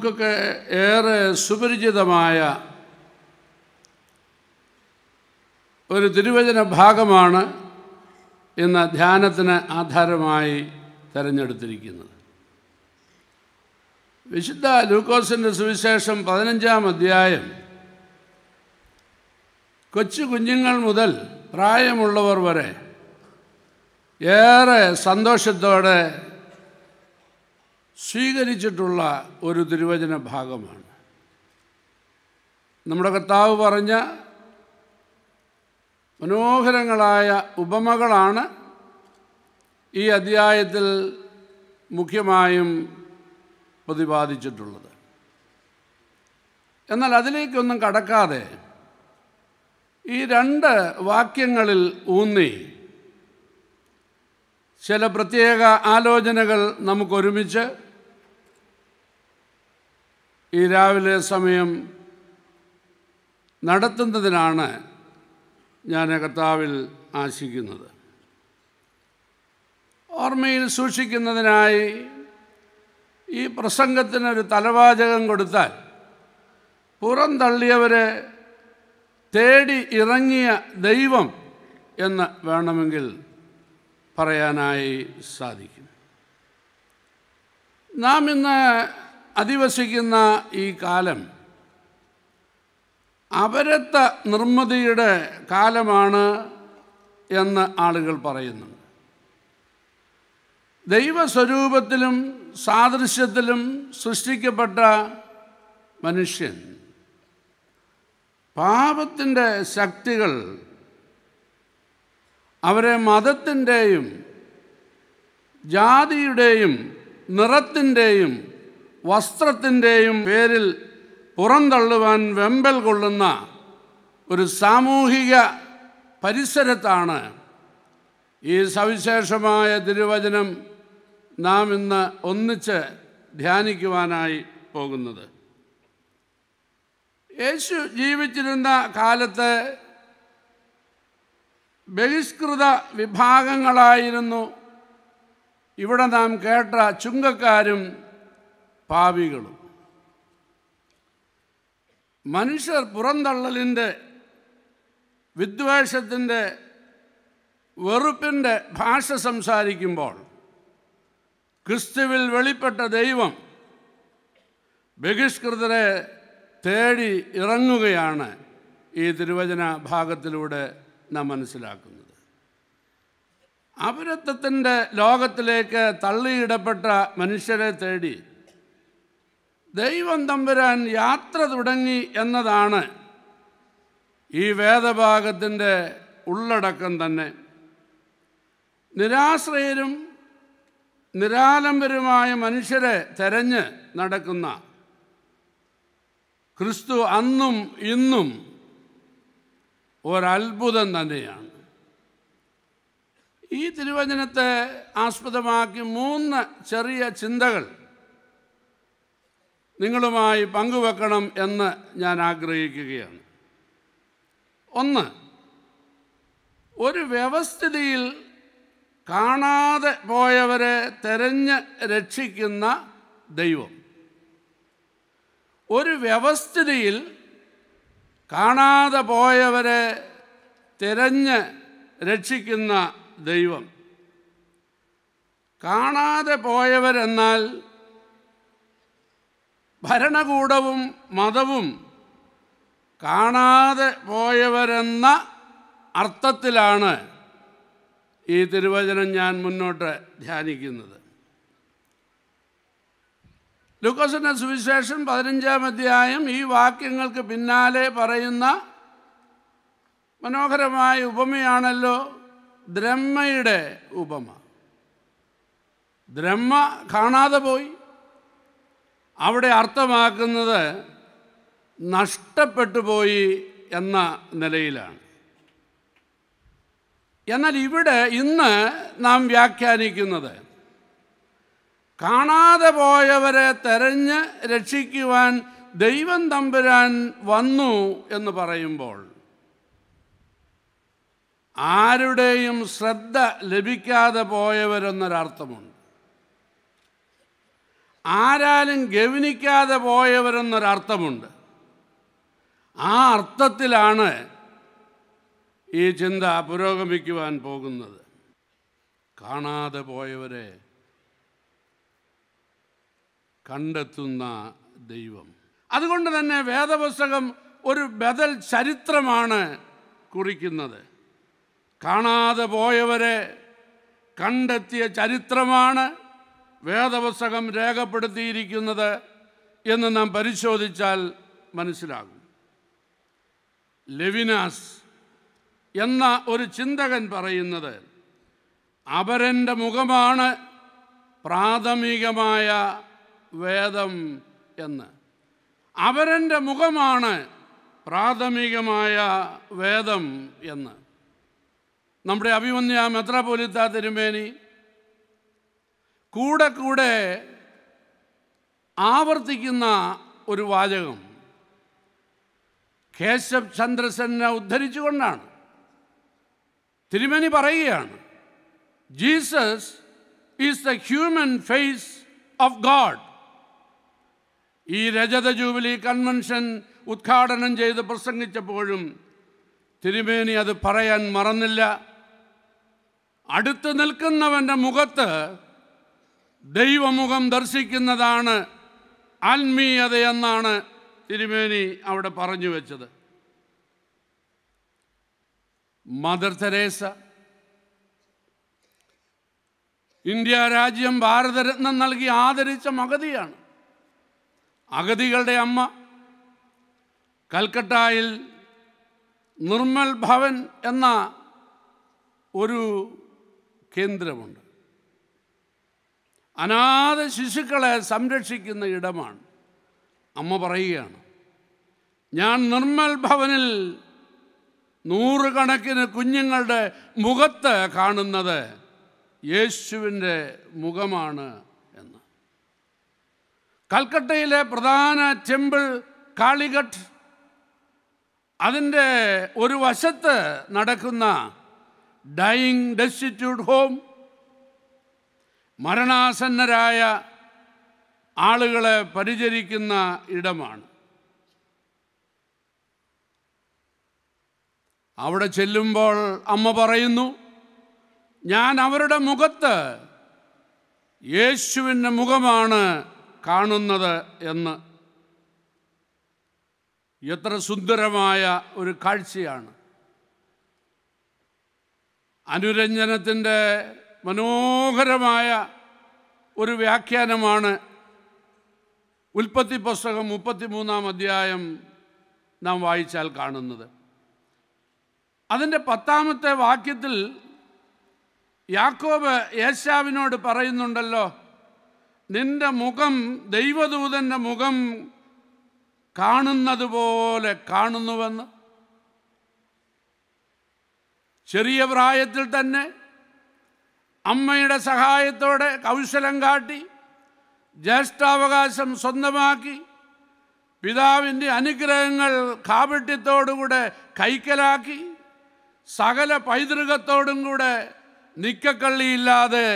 നമുക്കൊക്കെ ഏറെ സുപരിചിതമായ ഒരു തിരുവചന ഭാഗമാണ് ഇന്ന് ധ്യാനത്തിന് ആധാരമായി തിരഞ്ഞെടുത്തിരിക്കുന്നത് വിശുദ്ധ ലൂക്കോസിൻ്റെ സുവിശേഷം പതിനഞ്ചാം അധ്യായം കൊച്ചു കുഞ്ഞുങ്ങൾ മുതൽ പ്രായമുള്ളവർ വരെ ഏറെ സന്തോഷത്തോടെ സ്വീകരിച്ചിട്ടുള്ള ഒരു തിരുവചന ഭാഗമാണ് നമ്മുടെ കർത്താവ് പറഞ്ഞ മനോഹരങ്ങളായ ഉപമകളാണ് ഈ അധ്യായത്തിൽ മുഖ്യമായും പ്രതിപാദിച്ചിട്ടുള്ളത് എന്നാൽ അതിലേക്കൊന്നും കടക്കാതെ ഈ രണ്ട് വാക്യങ്ങളിൽ ഊന്നി ചില പ്രത്യേക ആലോചനകൾ നമുക്കൊരുമിച്ച് ഈ രാവിലെ സമയം നടത്തുന്നതിനാണ് ഞാൻ കർത്താവിൽ ആശിക്കുന്നത് ഓർമ്മയിൽ സൂക്ഷിക്കുന്നതിനായി ഈ പ്രസംഗത്തിനൊരു തലവാചകം കൊടുത്താൽ പുറന്തള്ളിയവരെ തേടി ഇറങ്ങിയ ദൈവം എന്ന് വേണമെങ്കിൽ പറയാനായി സാധിക്കും നാം ഇന്ന് അധിവസിക്കുന്ന ഈ കാലം അപരത്ത നിർമ്മിതിയുടെ കാലമാണ് എന്ന് ആളുകൾ പറയുന്നു ദൈവസ്വരൂപത്തിലും സാദൃശ്യത്തിലും സൃഷ്ടിക്കപ്പെട്ട മനുഷ്യൻ പാപത്തിൻ്റെ ശക്തികൾ അവരെ മതത്തിൻ്റെയും ജാതിയുടെയും നിറത്തിൻ്റെയും വസ്ത്രത്തിൻ്റെയും പേരിൽ പുറന്തള്ളുവാൻ വെമ്പൽ കൊള്ളുന്ന ഒരു സാമൂഹിക പരിസരത്താണ് ഈ സവിശേഷമായ തിരുവചനം നാം ഇന്ന് ഒന്നിച്ച് ധ്യാനിക്കുവാനായി പോകുന്നത് യേശു ജീവിച്ചിരുന്ന കാലത്ത് ബഹിഷ്കൃത വിഭാഗങ്ങളായിരുന്നു ഇവിടെ നാം കേട്ട ചുങ്കക്കാരും പാപികളും മനുഷ്യർ പുറന്തള്ളലിൻ്റെ വിദ്വേഷത്തിൻ്റെ വെറുപ്പിൻ്റെ ഭാഷ സംസാരിക്കുമ്പോൾ ക്രിസ്തുവിൽ വെളിപ്പെട്ട ദൈവം ബഹിഷ്കൃതരെ തേടി ഇറങ്ങുകയാണ് ഈ തിരുവചന ഭാഗത്തിലൂടെ നാം മനസ്സിലാക്കുന്നത് അപരത്വത്തിൻ്റെ ലോകത്തിലേക്ക് തള്ളിയിടപ്പെട്ട മനുഷ്യരെ തേടി ദൈവം തമ്പുരാൻ യാത്ര തുടങ്ങി എന്നതാണ് ഈ വേദഭാഗത്തിൻ്റെ ഉള്ളടക്കം തന്നെ നിരാശ്രയരും നിരാലംബരുമായ മനുഷ്യരെ തെരഞ്ഞ് നടക്കുന്ന ക്രിസ്തു അന്നും ഇന്നും ഒരത്ഭുതം തന്നെയാണ് ഈ തിരുവചനത്തെ ആസ്പദമാക്കി മൂന്ന് ചെറിയ ചിന്തകൾ നിങ്ങളുമായി പങ്കുവെക്കണം എന്ന് ഞാൻ ആഗ്രഹിക്കുകയാണ് ഒന്ന് ഒരു വ്യവസ്ഥിതിയിൽ കാണാതെ പോയവരെ തെരഞ്ഞ് രക്ഷിക്കുന്ന ദൈവം ഒരു വ്യവസ്ഥിതിയിൽ കാണാതെ പോയവരെ തിരഞ്ഞ് രക്ഷിക്കുന്ന ദൈവം കാണാതെ പോയവരെന്നാൽ ഭരണകൂടവും മതവും കാണാതെ പോയവരെന്ന അർത്ഥത്തിലാണ് ഈ തിരുവചനം ഞാൻ മുന്നോട്ട് ധ്യാനിക്കുന്നത് ലുക്കസിൻ്റെ സുവിശേഷം പതിനഞ്ചാം അധ്യായം ഈ വാക്യങ്ങൾക്ക് പിന്നാലെ പറയുന്ന മനോഹരമായ ഉപമയാണല്ലോ ദ്രഹ്മയുടെ ഉപമ ദ്രഹ്മ കാണാതെ പോയി അവിടെ അർത്ഥമാക്കുന്നത് നഷ്ടപ്പെട്ടു പോയി എന്ന നിലയിലാണ് എന്നാൽ ഇവിടെ ഇന്ന് നാം വ്യാഖ്യാനിക്കുന്നത് കാണാതെ പോയവരെ തെരഞ്ഞ് രക്ഷിക്കുവാൻ ദൈവം തമ്പുരാൻ വന്നു എന്ന് പറയുമ്പോൾ ആരുടെയും ശ്രദ്ധ ലഭിക്കാതെ പോയവരെന്നൊരർത്ഥമുണ്ട് ആരാലും ഗവനിക്കാതെ പോയവരെന്നൊരർത്ഥമുണ്ട് ആ അർത്ഥത്തിലാണ് ഈ ചിന്ത പുരോഗമിക്കുവാൻ പോകുന്നത് കാണാതെ പോയവരെ കണ്ടെത്തുന്ന ദൈവം അതുകൊണ്ട് തന്നെ വേദപുസ്തകം ഒരു ബദൽ ചരിത്രമാണ് കുറിക്കുന്നത് കാണാതെ പോയവരെ കണ്ടെത്തിയ ചരിത്രമാണ് വേദപുസ്തകം രേഖപ്പെടുത്തിയിരിക്കുന്നത് എന്ന് നാം പരിശോധിച്ചാൽ മനസ്സിലാകും ലെവിനാസ് എന്ന ഒരു ചിന്തകൻ പറയുന്നത് അപരൻ്റെ മുഖമാണ് പ്രാഥമികമായ വേദം എന്ന് അവരൻ്റെ മുഖമാണ് പ്രാഥമികമായ വേദം എന്ന് നമ്മുടെ അഭിമന്യ മെത്രാപൊലിത്ത തിരുമേനി കൂടെ കൂടെ ആവർത്തിക്കുന്ന ഒരു വാചകം കേശവ് ചന്ദ്രസെനെ ഉദ്ധരിച്ചുകൊണ്ടാണ് തിരുമേനി പറയുകയാണ് Jesus is the human face of God ഈ രജത ജൂബിലി കൺവെൻഷൻ ഉദ്ഘാടനം ചെയ്ത് പ്രസംഗിച്ചപ്പോഴും തിരുമേനി അത് പറയാൻ മറന്നില്ല അടുത്ത് നിൽക്കുന്നവൻ്റെ മുഖത്ത് ദൈവമുഖം ദർശിക്കുന്നതാണ് ആത്മീയതയെന്നാണ് തിരുമേനി അവിടെ പറഞ്ഞു വെച്ചത് മദർ തെരേസ ഇന്ത്യ രാജ്യം ഭാരതരത്നം നൽകി ആദരിച്ച മഗതിയാണ് അഗതികളുടെ അമ്മ കൽക്കട്ടയിൽ നിർമ്മൽ ഭവൻ എന്ന ഒരു കേന്ദ്രമുണ്ട് അനാഥ ശിശുക്കളെ സംരക്ഷിക്കുന്ന ഇടമാണ് അമ്മ പറയുകയാണ് ഞാൻ നിർമ്മൽ ഭവനിൽ നൂറുകണക്കിന് കുഞ്ഞുങ്ങളുടെ മുഖത്ത് കാണുന്നത് യേശുവിൻ്റെ മുഖമാണ് എന്ന് കൽക്കട്ടയിലെ പ്രധാന ടെമ്പിൾ കാളിഘട്ട് അതിൻ്റെ ഒരു വശത്ത് നടക്കുന്ന ഡൈയിങ് ഡെസ്റ്റിറ്റ്യൂട്ട് ഹോം മരണാസന്നരായ ആളുകളെ പരിചരിക്കുന്ന ഇടമാണ് അവിടെ ചെല്ലുമ്പോൾ അമ്മ പറയുന്നു ഞാൻ അവരുടെ മുഖത്ത് യേശുവിൻ്റെ മുഖമാണ് കാണുന്നത് എന്ന് എത്ര സുന്ദരമായ ഒരു കാഴ്ചയാണ് അനുരഞ്ജനത്തിൻ്റെ മനോഹരമായ ഒരു വ്യാഖ്യാനമാണ് ഉൽപ്പത്തി പുസ്തകം മുപ്പത്തിമൂന്നാം അധ്യായം നാം വായിച്ചാൽ കാണുന്നത് അതിൻ്റെ പത്താമത്തെ വാക്യത്തിൽ യാക്കോബ് യേശാവിനോട് പറയുന്നുണ്ടല്ലോ നിന്റെ മുഖം ദൈവദൂതൻ്റെ മുഖം കാണുന്നത് പോലെ കാണുന്നുവെന്ന് ചെറിയ പ്രായത്തിൽ തന്നെ അമ്മയുടെ സഹായത്തോടെ കൗശലം കാട്ടി ജ്യേഷ്ഠാവകാശം സ്വന്തമാക്കി പിതാവിൻ്റെ അനുഗ്രഹങ്ങൾ കാപട്യത്തോടുകൂടെ കൈക്കലാക്കി സകല പൈതൃകത്തോടും കൂടെ നിക്കക്കള്ളിയില്ലാതെ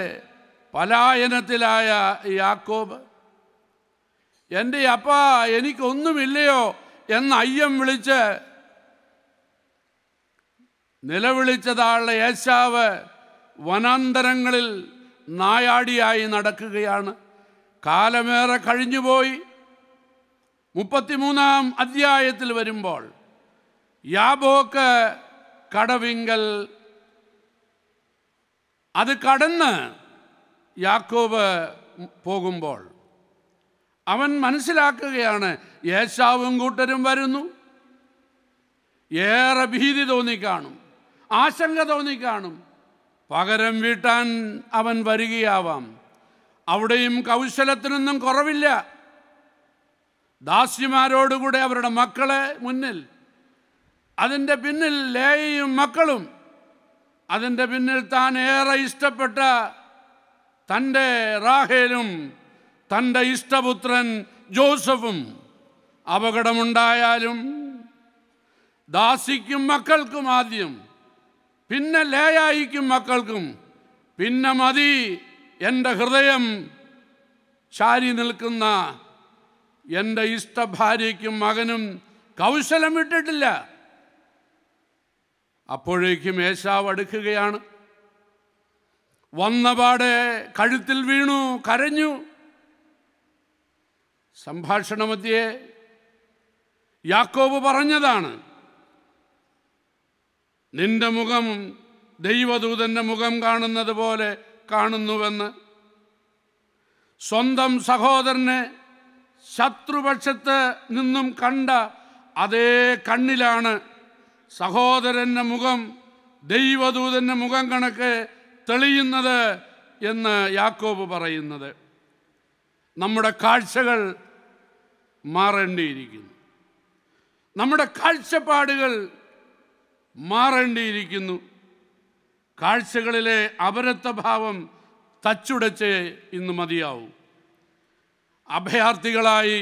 പലായനത്തിലായ യാക്കോബ് എൻ്റെ അപ്പ എനിക്കൊന്നുമില്ലയോ എന്ന് അയ്യം വിളിച്ച് നിലവിളിച്ചതാളുടെ യേശാവ് വനാന്തരങ്ങളിൽ നായാടിയായി നടക്കുകയാണ് കാലമേറെ കഴിഞ്ഞുപോയി മുപ്പത്തിമൂന്നാം അധ്യായത്തിൽ വരുമ്പോൾ യാബോക്ക് കടവിങ്കൽ അത് കടന്ന് യാക്കോബ് പോകുമ്പോൾ അവൻ മനസ്സിലാക്കുകയാണ് യേശാവും കൂട്ടരും വരുന്നു ഏറെ ഭീതി തോന്നിക്കാണും ആശങ്ക തോന്നിക്കാണും പകരം വീട്ടാൻ അവൻ വരികയാവാം അവിടെയും കൗശലത്തിനൊന്നും കുറവില്ല ദാസിമാരോടുകൂടെ അവരുടെ മക്കളെ മുന്നിൽ അതിൻ്റെ പിന്നിൽ ലേയും മക്കളും അതിൻ്റെ പിന്നിൽ താൻ ഏറെ ഇഷ്ടപ്പെട്ട തൻ്റെ റാഹേലും തൻ്റെ ഇഷ്ടപുത്രൻ ജോസഫും അപകടമുണ്ടായാലും ദാസിക്കും മക്കൾക്കും ആദ്യം പിന്നെ ലേയായിക്കും മക്കൾക്കും പിന്നെ മതി എൻ്റെ ഹൃദയം ചാരി നിൽക്കുന്ന എൻ്റെ ഇഷ്ടഭാര്യയ്ക്കും മകനും കൗശലം വിട്ടിട്ടില്ല അപ്പോഴേക്കും ഏശാവ് അടുക്കുകയാണ് വന്നപാടെ കഴുത്തിൽ വീണു കരഞ്ഞു സംഭാഷണമധ്യേ യാക്കോബ് പറഞ്ഞതാണ് നിന്റെ മുഖം ദൈവദൂതന്റെ മുഖം കാണുന്നത് പോലെ കാണുന്നുവെന്ന് സ്വന്തം സഹോദരനെ ശത്രുപക്ഷത്ത് നിന്നും കണ്ട അതേ കണ്ണിലാണ് സഹോദരന്റെ മുഖം ദൈവദൂതന്റെ മുഖം കണക്ക് തെളിയുന്നത് എന്ന് യാക്കോബ് പറയുന്നത് നമ്മുടെ കാഴ്ചകൾ മാറേണ്ടിയിരിക്കുന്നു നമ്മുടെ കാഴ്ചപ്പാടുകൾ മാറേണ്ടിയിരിക്കുന്നു കാഴ്ചകളിലെ അപരത്വഭാവം തച്ചുടച്ച് ഇന്ന് മതിയാവും അഭയാർത്ഥികളായി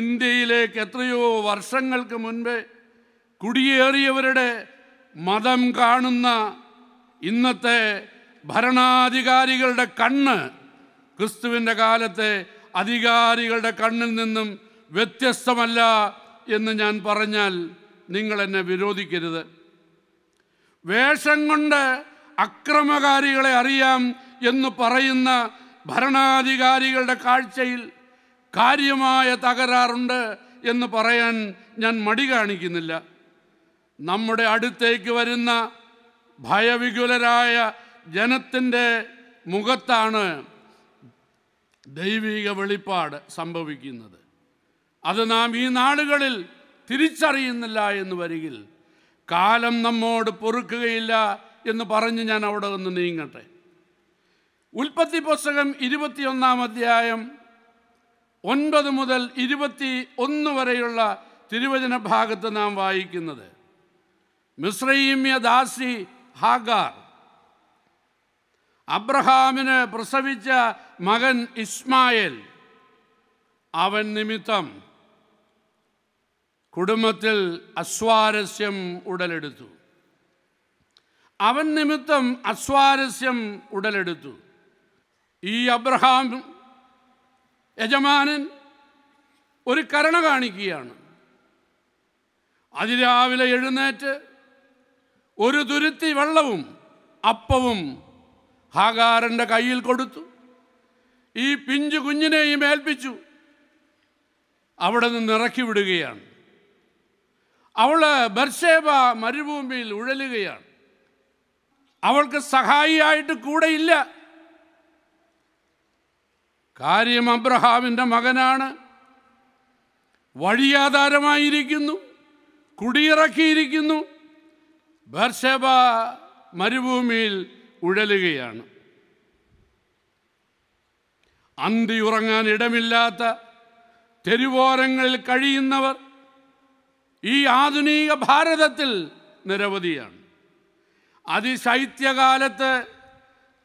ഇന്ത്യയിലേക്ക് എത്രയോ വർഷങ്ങൾക്ക് മുൻപേ കുടിയേറിയവരുടെ മതം കാണുന്ന ഇന്നത്തെ ഭരണാധികാരികളുടെ കണ്ണ് ക്രിസ്തുവിൻ്റെ കാലത്തെ അധികാരികളുടെ കണ്ണിൽ നിന്നും വ്യത്യസ്തമല്ല എന്ന് ഞാൻ പറഞ്ഞാൽ നിങ്ങൾ എന്നെ വിരോധിക്കരുത് വേഷം കൊണ്ട് അക്രമകാരികളെ അറിയാം എന്ന് പറയുന്ന ഭരണാധികാരികളുടെ കാഴ്ചയിൽ കാര്യമായ തകരാറുണ്ട് എന്ന് പറയാൻ ഞാൻ മടി കാണിക്കുന്നില്ല നമ്മുടെ അടുത്തേക്ക് വരുന്ന ഭയവികുലരായ ജനത്തിൻ്റെ മുഖത്താണ് ദൈവിക വെളിപ്പാട് സംഭവിക്കുന്നത് അത് നാം ഈ നാളുകളിൽ തിരിച്ചറിയുന്നില്ല എന്ന് വരികിൽ കാലം നമ്മോട് പൊറുക്കുകയില്ല എന്ന് പറഞ്ഞ് ഞാൻ അവിടെ നിന്ന് നീങ്ങട്ടെ ഉൽപ്പത്തി പുസ്തകം ഇരുപത്തിയൊന്നാം അധ്യായം ഒൻപത് മുതൽ ഇരുപത്തി ഒന്ന് വരെയുള്ള തിരുവചന ഭാഗത്ത് നാം വായിക്കുന്നത് മിശ്രീമ്യ ദാസി ഹാഗാർ അബ്രഹാമിന് പ്രസവിച്ച മകൻ ഇസ്മായേൽ അവൻ നിമിത്തം കുടുംബത്തിൽ അസ്വാരസ്യം ഉടലെടുത്തു അവൻ നിമിത്തം അസ്വാരസ്യം ഉടലെടുത്തു ഈ അബ്രഹാം യജമാനൻ ഒരു കരുണ കാണിക്കുകയാണ് അതിരാവിലെ എഴുന്നേറ്റ് ഒരു തുരുത്തി വെള്ളവും അപ്പവും ഹാഗാറിൻ്റെ കയ്യിൽ കൊടുത്തു ഈ പിഞ്ചു കുഞ്ഞിനെയും ഏൽപ്പിച്ചു അവിടെ നിന്ന് ഇറക്കി വിടുകയാണ് അവൾ ബർഷേബ മരുഭൂമിയിൽ ഉഴലുകയാണ് അവൾക്ക് സഹായിയായിട്ട് കൂടെയില്ല കാര്യം അബ്രഹാമിൻ്റെ മകനാണ് വഴിയാധാരമായിരിക്കുന്നു കുടിയിറക്കിയിരിക്കുന്നു ബർഷേബ മരുഭൂമിയിൽ ഉഴലുകയാണ് അന്തി ഉറങ്ങാൻ ഇടമില്ലാത്ത തെരുവോരങ്ങളിൽ കഴിയുന്നവർ ഈ ആധുനിക ഭാരതത്തിൽ നിരവധിയാണ് അതിശൈത്യകാലത്ത്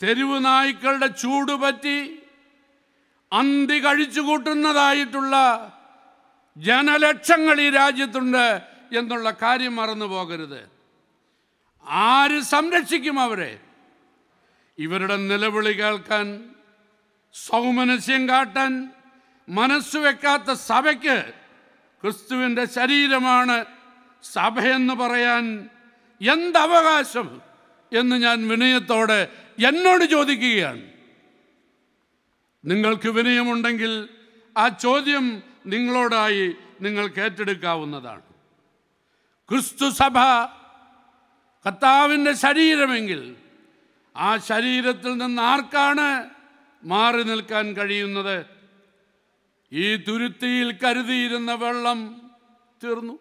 തെരുവ് നായ്ക്കളുടെ ചൂടുപറ്റി അന്തി കഴിച്ചു കൂട്ടുന്നതായിട്ടുള്ള ജനലക്ഷങ്ങൾ ഈ രാജ്യത്തുണ്ട് എന്നുള്ള കാര്യം മറന്നു പോകരുത് ആര് സംരക്ഷിക്കും അവരെ ഇവരുടെ നിലവിളി കേൾക്കാൻ സൗമനസ്യം കാട്ടാൻ മനസ്സുവെക്കാത്ത സഭയ്ക്ക് ക്രിസ്തുവിൻ്റെ ശരീരമാണ് സഭയെന്ന് പറയാൻ എന്തവകാശം എന്ന് ഞാൻ വിനയത്തോടെ എന്നോട് ചോദിക്കുകയാണ് നിങ്ങൾക്ക് വിനയമുണ്ടെങ്കിൽ ആ ചോദ്യം നിങ്ങളോടായി നിങ്ങൾക്ക് ഏറ്റെടുക്കാവുന്നതാണ് ക്രിസ്തു സഭ കർത്താവിൻ്റെ ശരീരമെങ്കിൽ ആ ശരീരത്തിൽ നിന്ന് ആർക്കാണ് മാറി നിൽക്കാൻ കഴിയുന്നത് ഈ തുരുത്തിയിൽ കരുതിയിരുന്ന വെള്ളം തീർന്നു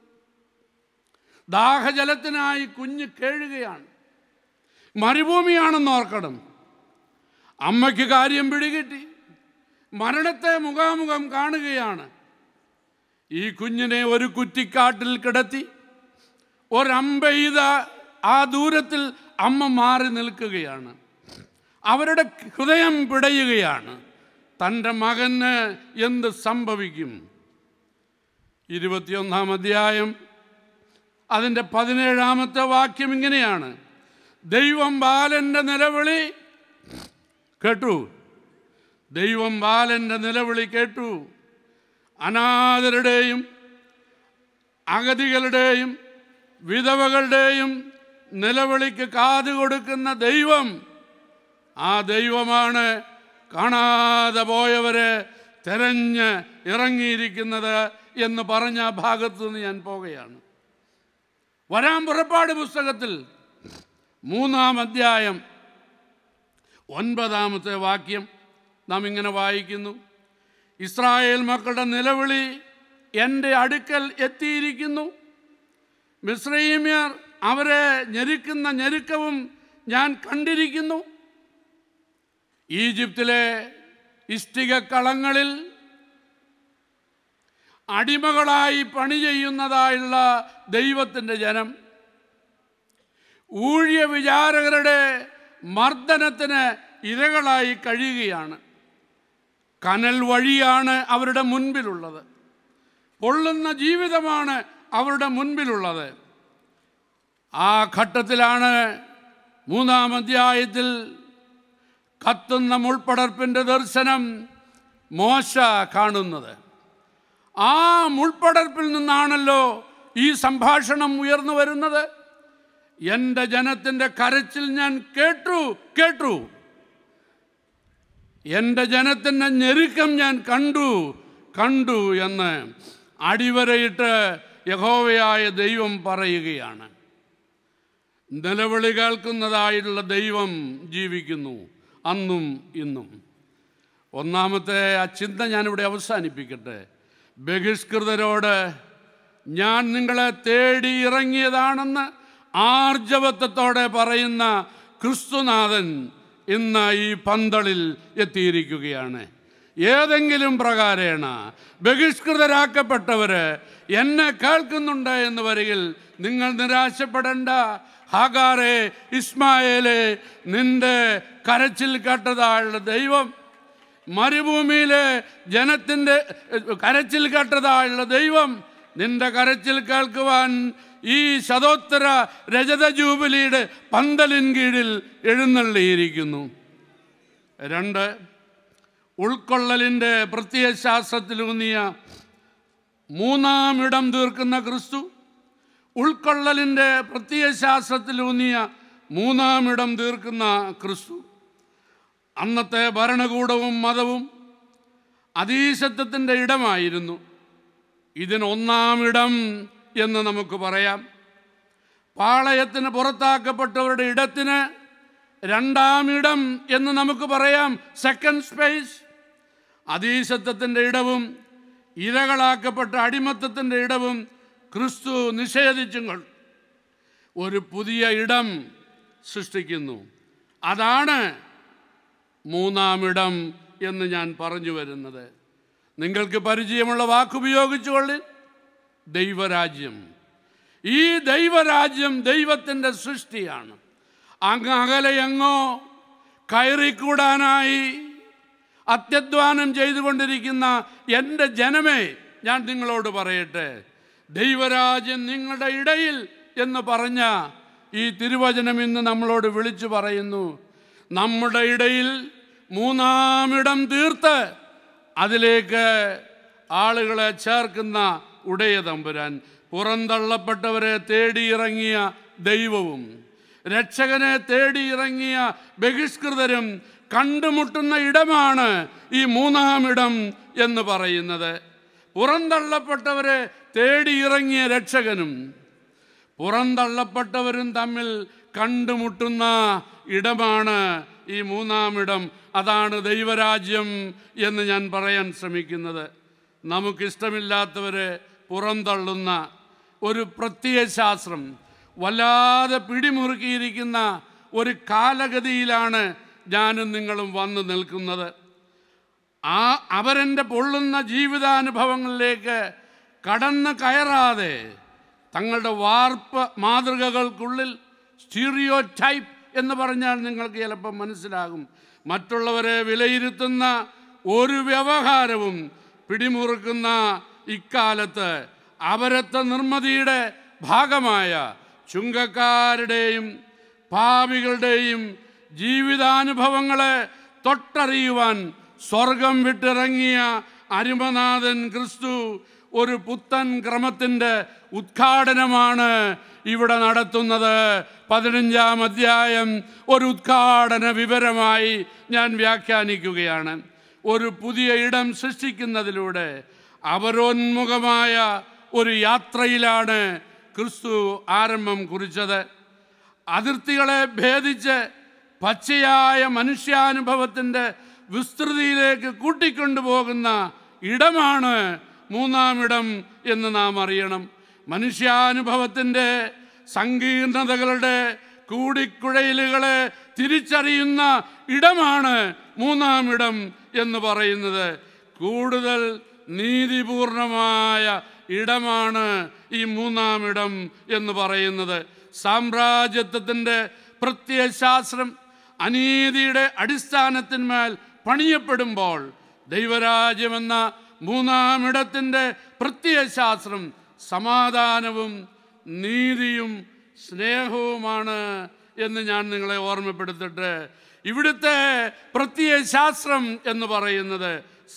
ദാഹജലത്തിനായി കുഞ്ഞ് കേഴുകയാണ് മരുഭൂമിയാണെന്ന് ഓർക്കണം അമ്മയ്ക്ക് കാര്യം പിടികിട്ടി മരണത്തെ മുഖാമുഖം കാണുകയാണ് ഈ കുഞ്ഞിനെ ഒരു കുറ്റിക്കാട്ടിൽ കിടത്തി ഒരമ്പെയ്ത ആ ദൂരത്തിൽ അമ്മ മാറി നിൽക്കുകയാണ് അവരുടെ ഹൃദയം പിടയുകയാണ് തൻ്റെ മകന് എന്ത് സംഭവിക്കും ഇരുപത്തിയൊന്നാം അധ്യായം അതിൻ്റെ പതിനേഴാമത്തെ വാക്യം ഇങ്ങനെയാണ് ദൈവം ബാലൻ്റെ നിലവിളി കേട്ടു ദൈവം ബാലൻ്റെ നിലവിളി കേട്ടു അനാഥരുടെയും അഗതികളുടെയും വിധവകളുടെയും നിലവിളിക്ക് കാതുകൊടുക്കുന്ന കൊടുക്കുന്ന ദൈവം ആ ദൈവമാണ് കാണാതെ പോയവരെ തെരഞ്ഞ് ഇറങ്ങിയിരിക്കുന്നത് എന്ന് പറഞ്ഞ ഭാഗത്തു നിന്ന് ഞാൻ പോവുകയാണ് വരാം പുറപ്പാട് പുസ്തകത്തിൽ മൂന്നാം അധ്യായം ഒൻപതാമത്തെ വാക്യം നാം ഇങ്ങനെ വായിക്കുന്നു ഇസ്രായേൽ മക്കളുടെ നിലവിളി എൻ്റെ അടുക്കൽ എത്തിയിരിക്കുന്നു മിശ്രീമ്യർ അവരെ ഞെരുക്കുന്ന ഞെരുക്കവും ഞാൻ കണ്ടിരിക്കുന്നു ഈജിപ്തിലെ ഇഷ്ടികക്കളങ്ങളിൽ അടിമകളായി പണി ചെയ്യുന്നതായുള്ള ദൈവത്തിൻ്റെ ജനം ഊഴിയ വിചാരകരുടെ മർദ്ദനത്തിന് ഇരകളായി കഴിയുകയാണ് കനൽ വഴിയാണ് അവരുടെ മുൻപിലുള്ളത് പൊള്ളുന്ന ജീവിതമാണ് അവരുടെ മുൻപിലുള്ളത് ആ ഘട്ടത്തിലാണ് മൂന്നാം അധ്യായത്തിൽ കത്തുന്ന മുൾപ്പടർപ്പിൻ്റെ ദർശനം മോശ കാണുന്നത് ആ മുൾപ്പടർപ്പിൽ നിന്നാണല്ലോ ഈ സംഭാഷണം ഉയർന്നു വരുന്നത് എൻ്റെ ജനത്തിൻ്റെ കരച്ചിൽ ഞാൻ കേട്ടു കേട്ടു എൻ്റെ ജനത്തിൻ്റെ ഞെരുക്കം ഞാൻ കണ്ടു കണ്ടു എന്ന് അടിവരയിട്ട് യഹോവയായ ദൈവം പറയുകയാണ് നിലവിളി കേൾക്കുന്നതായിട്ടുള്ള ദൈവം ജീവിക്കുന്നു അന്നും ഇന്നും ഒന്നാമത്തെ ആ ചിന്ത ഞാനിവിടെ അവസാനിപ്പിക്കട്ടെ ബഹിഷ്കൃതരോട് ഞാൻ നിങ്ങളെ തേടി ഇറങ്ങിയതാണെന്ന് ആർജവത്വത്തോടെ പറയുന്ന ക്രിസ്തുനാഥൻ ഇന്ന് ഈ പന്തളിൽ എത്തിയിരിക്കുകയാണ് ഏതെങ്കിലും പ്രകാരേണ ബഹിഷ്കൃതരാക്കപ്പെട്ടവർ എന്നെ കേൾക്കുന്നുണ്ട് എന്ന് വരികിൽ നിങ്ങൾ നിരാശപ്പെടേണ്ട ഹാഗാറെ ഇസ്മായേലെ നിന്റെ കരച്ചിൽ കേട്ടതാളുടെ ദൈവം മരുഭൂമിയിലെ ജനത്തിൻ്റെ കരച്ചിൽ കേട്ടതാളുടെ ദൈവം നിന്റെ കരച്ചിൽ കേൾക്കുവാൻ ഈ ശതോത്തര രജത ജൂബിലിയുടെ പന്തലിൻ കീഴിൽ എഴുന്നള്ളിയിരിക്കുന്നു രണ്ട് ഉൾക്കൊള്ളലിൻ്റെ പ്രത്യയശാസ്ത്രത്തിലൂന്നിയ മൂന്നാം ഇടം തീർക്കുന്ന ക്രിസ്തു ഉൾക്കൊള്ളലിൻ്റെ പ്രത്യയശാസ്ത്രത്തിലൂന്നിയ മൂന്നാം ഇടം തീർക്കുന്ന ക്രിസ്തു അന്നത്തെ ഭരണകൂടവും മതവും അതീശത്വത്തിൻ്റെ ഇടമായിരുന്നു ഇതിനൊന്നാം ഇടം എന്ന് നമുക്ക് പറയാം പാളയത്തിന് പുറത്താക്കപ്പെട്ടവരുടെ ഇടത്തിന് രണ്ടാം ഇടം എന്ന് നമുക്ക് പറയാം സെക്കൻഡ് സ്പേസ് അതീശത്വത്തിൻ്റെ ഇടവും ഇരകളാക്കപ്പെട്ട അടിമത്തത്തിൻ്റെ ഇടവും ക്രിസ്തു നിഷേധിച്ചും ഒരു പുതിയ ഇടം സൃഷ്ടിക്കുന്നു അതാണ് മൂന്നാം ഇടം എന്ന് ഞാൻ പറഞ്ഞു വരുന്നത് നിങ്ങൾക്ക് പരിചയമുള്ള വാക്കുപയോഗിച്ചുകൊള്ളി ദൈവരാജ്യം ഈ ദൈവരാജ്യം ദൈവത്തിൻ്റെ സൃഷ്ടിയാണ് അങ്ങ് കയറിക്കൂടാനായി അത്യധ്വാനം ചെയ്തുകൊണ്ടിരിക്കുന്ന എൻ്റെ ജനമേ ഞാൻ നിങ്ങളോട് പറയട്ടെ ദൈവരാജ്യം നിങ്ങളുടെ ഇടയിൽ എന്ന് പറഞ്ഞ ഈ തിരുവചനം ഇന്ന് നമ്മളോട് വിളിച്ചു പറയുന്നു നമ്മുടെ ഇടയിൽ മൂന്നാമിടം തീർത്ത് അതിലേക്ക് ആളുകളെ ചേർക്കുന്ന ഉടയ തമ്പുരാൻ പുറന്തള്ളപ്പെട്ടവരെ തേടിയിറങ്ങിയ ദൈവവും രക്ഷകനെ തേടിയിറങ്ങിയ ബഹിഷ്കൃതരും കണ്ടുമുട്ടുന്ന ഇടമാണ് ഈ മൂന്നാം ഇടം എന്ന് പറയുന്നത് പുറന്തള്ളപ്പെട്ടവരെ തേടിയിറങ്ങിയ രക്ഷകനും പുറന്തള്ളപ്പെട്ടവരും തമ്മിൽ കണ്ടുമുട്ടുന്ന ഇടമാണ് ഈ മൂന്നാം ഇടം അതാണ് ദൈവരാജ്യം എന്ന് ഞാൻ പറയാൻ ശ്രമിക്കുന്നത് നമുക്കിഷ്ടമില്ലാത്തവരെ പുറന്തള്ളുന്ന ഒരു പ്രത്യയശാസ്ത്രം വല്ലാതെ പിടിമുറുക്കിയിരിക്കുന്ന ഒരു കാലഗതിയിലാണ് ഞാനും നിങ്ങളും വന്നു നിൽക്കുന്നത് ആ അവരെൻ്റെ പൊള്ളുന്ന ജീവിതാനുഭവങ്ങളിലേക്ക് കടന്നു കയറാതെ തങ്ങളുടെ വാർപ്പ് മാതൃകകൾക്കുള്ളിൽ സ്റ്റീറിയോ ടൈപ്പ് എന്ന് പറഞ്ഞാൽ നിങ്ങൾക്ക് ചിലപ്പം മനസ്സിലാകും മറ്റുള്ളവരെ വിലയിരുത്തുന്ന ഒരു വ്യവഹാരവും പിടിമുറുക്കുന്ന ഇക്കാലത്ത് അവരത്തെ നിർമ്മിതിയുടെ ഭാഗമായ ചുങ്കക്കാരുടെയും പാവികളുടെയും ജീവിതാനുഭവങ്ങളെ തൊട്ടറിയുവാൻ സ്വർഗം വിട്ടിറങ്ങിയ അരുമനാഥൻ ക്രിസ്തു ഒരു പുത്തൻ ക്രമത്തിൻ്റെ ഉദ്ഘാടനമാണ് ഇവിടെ നടത്തുന്നത് പതിനഞ്ചാം അധ്യായം ഒരു ഉദ്ഘാടന വിവരമായി ഞാൻ വ്യാഖ്യാനിക്കുകയാണ് ഒരു പുതിയ ഇടം സൃഷ്ടിക്കുന്നതിലൂടെ അവരോന്മുഖമായ ഒരു യാത്രയിലാണ് ക്രിസ്തു ആരംഭം കുറിച്ചത് അതിർത്തികളെ ഭേദിച്ച് പച്ചയായ മനുഷ്യാനുഭവത്തിൻ്റെ വിസ്തൃതിയിലേക്ക് കൂട്ടിക്കൊണ്ടുപോകുന്ന ഇടമാണ് മൂന്നാമിടം എന്ന് നാം അറിയണം മനുഷ്യാനുഭവത്തിൻ്റെ സങ്കീർണതകളുടെ കൂടിക്കുഴയിലുകളെ തിരിച്ചറിയുന്ന ഇടമാണ് മൂന്നാമിടം എന്ന് പറയുന്നത് കൂടുതൽ നീതിപൂർണമായ ഇടമാണ് ഈ മൂന്നാമിടം എന്ന് പറയുന്നത് സാമ്രാജ്യത്വത്തിൻ്റെ പ്രത്യയശാസ്ത്രം അനീതിയുടെ അടിസ്ഥാനത്തിന്മേൽ പണിയപ്പെടുമ്പോൾ ദൈവരാജ്യമെന്ന മൂന്നാമിടത്തിൻ്റെ പ്രത്യയശാസ്ത്രം സമാധാനവും നീതിയും സ്നേഹവുമാണ് എന്ന് ഞാൻ നിങ്ങളെ ഓർമ്മപ്പെടുത്തിട്ട് ഇവിടുത്തെ പ്രത്യയശാസ്ത്രം എന്ന് പറയുന്നത്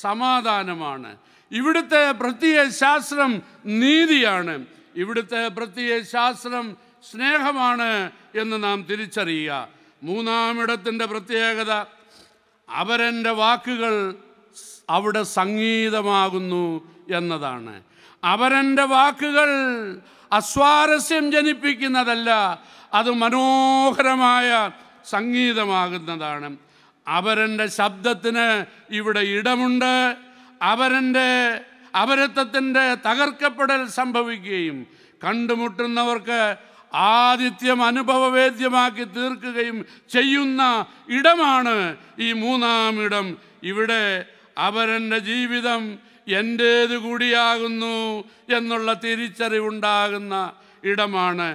സമാധാനമാണ് ഇവിടുത്തെ പ്രത്യയശാസ്ത്രം നീതിയാണ് ഇവിടുത്തെ പ്രത്യയശാസ്ത്രം സ്നേഹമാണ് എന്ന് നാം തിരിച്ചറിയുക മൂന്നാമിടത്തിൻ്റെ പ്രത്യേകത അവരെൻ്റെ വാക്കുകൾ അവിടെ സംഗീതമാകുന്നു എന്നതാണ് അവരെൻ്റെ വാക്കുകൾ അസ്വാരസ്യം ജനിപ്പിക്കുന്നതല്ല അത് മനോഹരമായ സംഗീതമാകുന്നതാണ് അവരെൻ്റെ ശബ്ദത്തിന് ഇവിടെ ഇടമുണ്ട് അവരെൻ്റെ അവരത്വത്തിൻ്റെ തകർക്കപ്പെടൽ സംഭവിക്കുകയും കണ്ടുമുട്ടുന്നവർക്ക് ആദിത്യം അനുഭവവേദ്യമാക്കി തീർക്കുകയും ചെയ്യുന്ന ഇടമാണ് ഈ മൂന്നാം ഇടം ഇവിടെ അവരെൻ്റെ ജീവിതം എൻ്റേത് കൂടിയാകുന്നു എന്നുള്ള തിരിച്ചറിവുണ്ടാകുന്ന ഇടമാണ്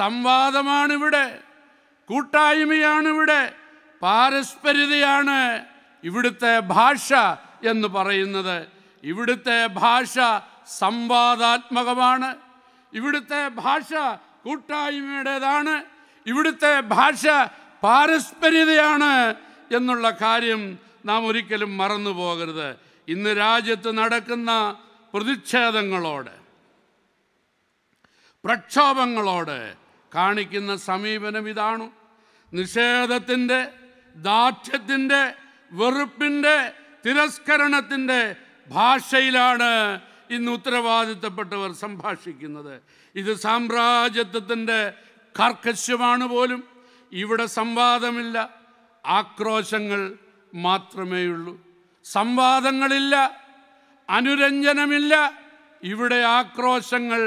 സംവാദമാണിവിടെ കൂട്ടായ്മയാണിവിടെ പാരസ്പര്യതയാണ് ഇവിടുത്തെ ഭാഷ എന്ന് പറയുന്നത് ഇവിടുത്തെ ഭാഷ സംവാദാത്മകമാണ് ഇവിടുത്തെ ഭാഷ കൂട്ടായ്മയുടേതാണ് ഇവിടുത്തെ ഭാഷ പാരസ്പര്യതയാണ് എന്നുള്ള കാര്യം നാം ഒരിക്കലും മറന്നു പോകരുത് ഇന്ന് രാജ്യത്ത് നടക്കുന്ന പ്രതിഷേധങ്ങളോട് പ്രക്ഷോഭങ്ങളോട് കാണിക്കുന്ന സമീപനം ഇതാണ് നിഷേധത്തിൻ്റെ ദാർഢ്യത്തിൻ്റെ വെറുപ്പിൻ്റെ തിരസ്കരണത്തിൻ്റെ ഭാഷയിലാണ് ഇന്ന് ഉത്തരവാദിത്തപ്പെട്ടവർ സംഭാഷിക്കുന്നത് ഇത് സാമ്രാജ്യത്വത്തിൻ്റെ കർക്കശ്യമാണ് പോലും ഇവിടെ സംവാദമില്ല ആക്രോശങ്ങൾ മാത്രമേയുള്ളൂ സംവാദങ്ങളില്ല അനുരഞ്ജനമില്ല ഇവിടെ ആക്രോശങ്ങൾ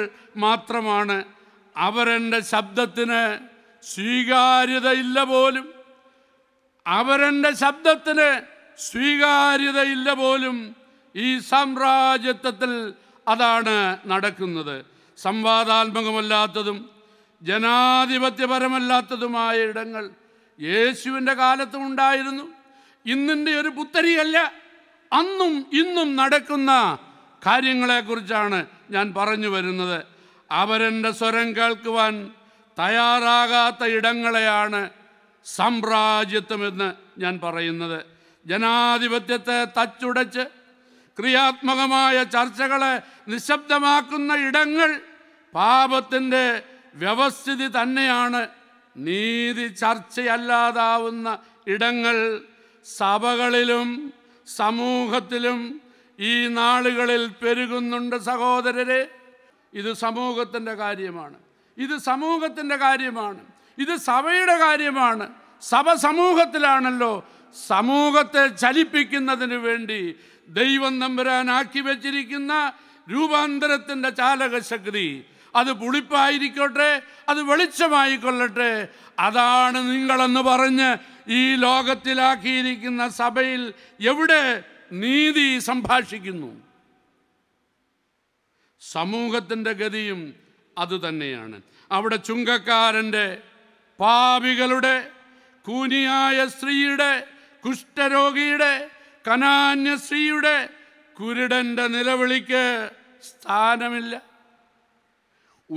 മാത്രമാണ് അവരെൻ്റെ ശബ്ദത്തിന് സ്വീകാര്യതയില്ല പോലും അവരെൻ്റെ ശബ്ദത്തിന് സ്വീകാര്യതയില്ല പോലും ഈ സാമ്രാജ്യത്വത്തിൽ അതാണ് നടക്കുന്നത് സംവാദാത്മകമല്ലാത്തതും ജനാധിപത്യപരമല്ലാത്തതുമായ ഇടങ്ങൾ യേശുവിൻ്റെ കാലത്തും ഉണ്ടായിരുന്നു ഇന്നിൻ്റെ ഒരു പുത്തരിയല്ല അന്നും ഇന്നും നടക്കുന്ന കാര്യങ്ങളെക്കുറിച്ചാണ് ഞാൻ പറഞ്ഞു വരുന്നത് അവരെൻ്റെ സ്വരം കേൾക്കുവാൻ തയ്യാറാകാത്ത ഇടങ്ങളെയാണ് സാമ്രാജ്യത്വമെന്ന് ഞാൻ പറയുന്നത് ജനാധിപത്യത്തെ തച്ചുടച്ച് ക്രിയാത്മകമായ ചർച്ചകളെ നിശബ്ദമാക്കുന്ന ഇടങ്ങൾ പാപത്തിൻ്റെ വ്യവസ്ഥിതി തന്നെയാണ് നീതി ചർച്ചയല്ലാതാവുന്ന ഇടങ്ങൾ സഭകളിലും സമൂഹത്തിലും ഈ നാളുകളിൽ പെരുകുന്നുണ്ട് സഹോദരരെ ഇത് സമൂഹത്തിൻ്റെ കാര്യമാണ് ഇത് സമൂഹത്തിൻ്റെ കാര്യമാണ് ഇത് സഭയുടെ കാര്യമാണ് സഭ സമൂഹത്തിലാണല്ലോ സമൂഹത്തെ ചലിപ്പിക്കുന്നതിന് വേണ്ടി ദൈവം നമ്പരാനാക്കി വച്ചിരിക്കുന്ന രൂപാന്തരത്തിൻ്റെ ചാലകശക്തി അത് പുളിപ്പായിരിക്കട്ടെ അത് വെളിച്ചമായിക്കൊള്ളട്ടെ അതാണ് നിങ്ങളെന്ന് പറഞ്ഞ് ഈ ലോകത്തിലാക്കിയിരിക്കുന്ന സഭയിൽ എവിടെ നീതി സംഭാഷിക്കുന്നു സമൂഹത്തിൻ്റെ ഗതിയും അതുതന്നെയാണ് അവിടെ ചുങ്കക്കാരൻ്റെ പാപികളുടെ കൂനിയായ സ്ത്രീയുടെ കുഷ്ഠരോഗിയുടെ കനാന്യശ്രീയുടെ കുരുടൻ്റെ നിലവിളിക്ക് സ്ഥാനമില്ല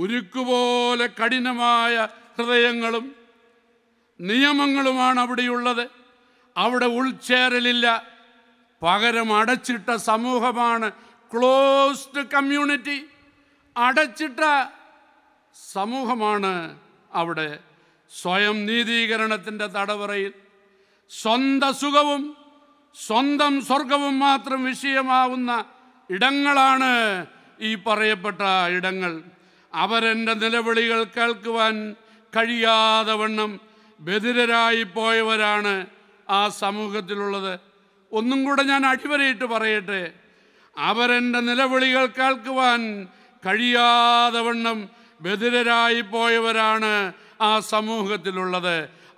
ഉരുക്കുപോലെ കഠിനമായ ഹൃദയങ്ങളും നിയമങ്ങളുമാണ് അവിടെയുള്ളത് അവിടെ ഉൾച്ചേരലില്ല പകരം അടച്ചിട്ട സമൂഹമാണ് ക്ലോസ്ഡ് കമ്മ്യൂണിറ്റി അടച്ചിട്ട സമൂഹമാണ് അവിടെ സ്വയം നീതീകരണത്തിൻ്റെ തടവറയിൽ സ്വന്തം സുഖവും സ്വന്തം സ്വർഗവും മാത്രം വിഷയമാവുന്ന ഇടങ്ങളാണ് ഈ പറയപ്പെട്ട ഇടങ്ങൾ അവരെൻ്റെ നിലവിളികൾ കേൾക്കുവാൻ കഴിയാതെ വണ്ണം ബധിരരായി പോയവരാണ് ആ സമൂഹത്തിലുള്ളത് ഒന്നും കൂടെ ഞാൻ അടിവരയിട്ട് പറയട്ടെ അവരെൻ്റെ നിലവിളികൾ കേൾക്കുവാൻ കഴിയാതെ വണ്ണം ബധിരരായി പോയവരാണ് ആ സമൂഹത്തിലുള്ളത്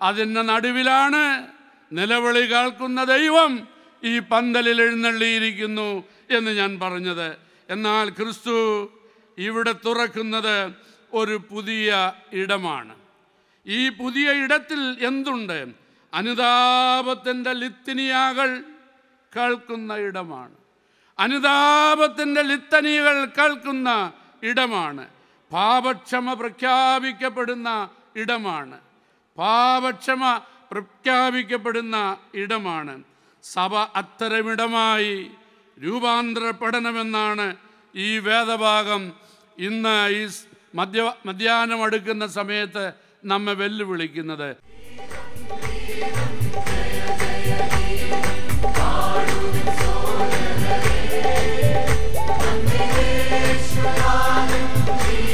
അതിൻ്റെ നടുവിലാണ് നിലവിളി കേൾക്കുന്ന ദൈവം ഈ പന്തലിൽ എഴുന്നള്ളിയിരിക്കുന്നു എന്ന് ഞാൻ പറഞ്ഞത് എന്നാൽ ക്രിസ്തു ഇവിടെ തുറക്കുന്നത് ഒരു പുതിയ ഇടമാണ് ഈ പുതിയ ഇടത്തിൽ എന്തുണ്ട് അനുതാപത്തിൻ്റെ ലിത്തിനിയാകൾ കേൾക്കുന്ന ഇടമാണ് അനുതാപത്തിൻ്റെ ലിത്തനികൾ കേൾക്കുന്ന ഇടമാണ് പാപക്ഷമ പ്രഖ്യാപിക്കപ്പെടുന്ന ഇടമാണ് പാപക്ഷമ പ്രഖ്യാപിക്കപ്പെടുന്ന ഇടമാണ് സഭ അത്തരമിടമായി രൂപാന്തരപ്പെടണമെന്നാണ് ഈ വേദഭാഗം ഇന്ന് ഈ മധ്യ മധ്യാഹ്നം അടുക്കുന്ന സമയത്ത് നമ്മെ വെല്ലുവിളിക്കുന്നത് Jesus.